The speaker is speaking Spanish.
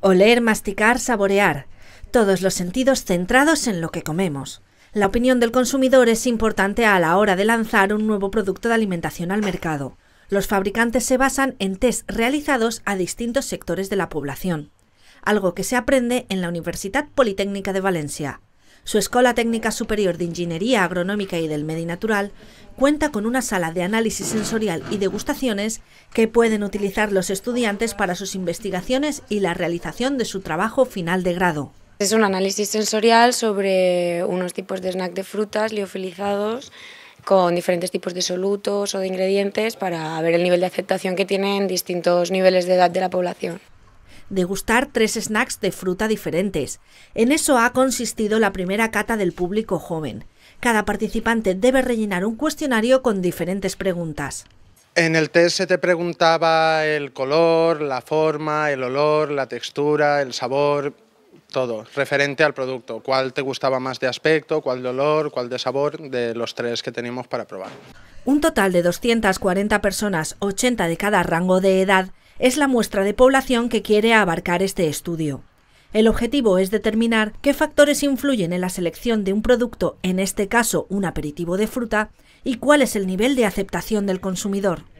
Oler, masticar, saborear. Todos los sentidos centrados en lo que comemos. La opinión del consumidor es importante a la hora de lanzar un nuevo producto de alimentación al mercado. Los fabricantes se basan en test realizados a distintos sectores de la población, algo que se aprende en la Universidad Politécnica de Valencia. Su Escola Técnica Superior de Ingeniería Agronómica y del Medi Natural cuenta con una sala de análisis sensorial y degustaciones que pueden utilizar los estudiantes para sus investigaciones y la realización de su trabajo final de grado. Es un análisis sensorial sobre unos tipos de snack de frutas liofilizados con diferentes tipos de solutos o de ingredientes para ver el nivel de aceptación que tienen distintos niveles de edad de la población degustar tres snacks de fruta diferentes. En eso ha consistido la primera cata del público joven. Cada participante debe rellenar un cuestionario con diferentes preguntas. En el test se te preguntaba el color, la forma, el olor, la textura, el sabor, todo, referente al producto. ¿Cuál te gustaba más de aspecto, cuál de olor, cuál de sabor, de los tres que tenemos para probar? Un total de 240 personas, 80 de cada rango de edad, es la muestra de población que quiere abarcar este estudio. El objetivo es determinar qué factores influyen en la selección de un producto, en este caso un aperitivo de fruta, y cuál es el nivel de aceptación del consumidor.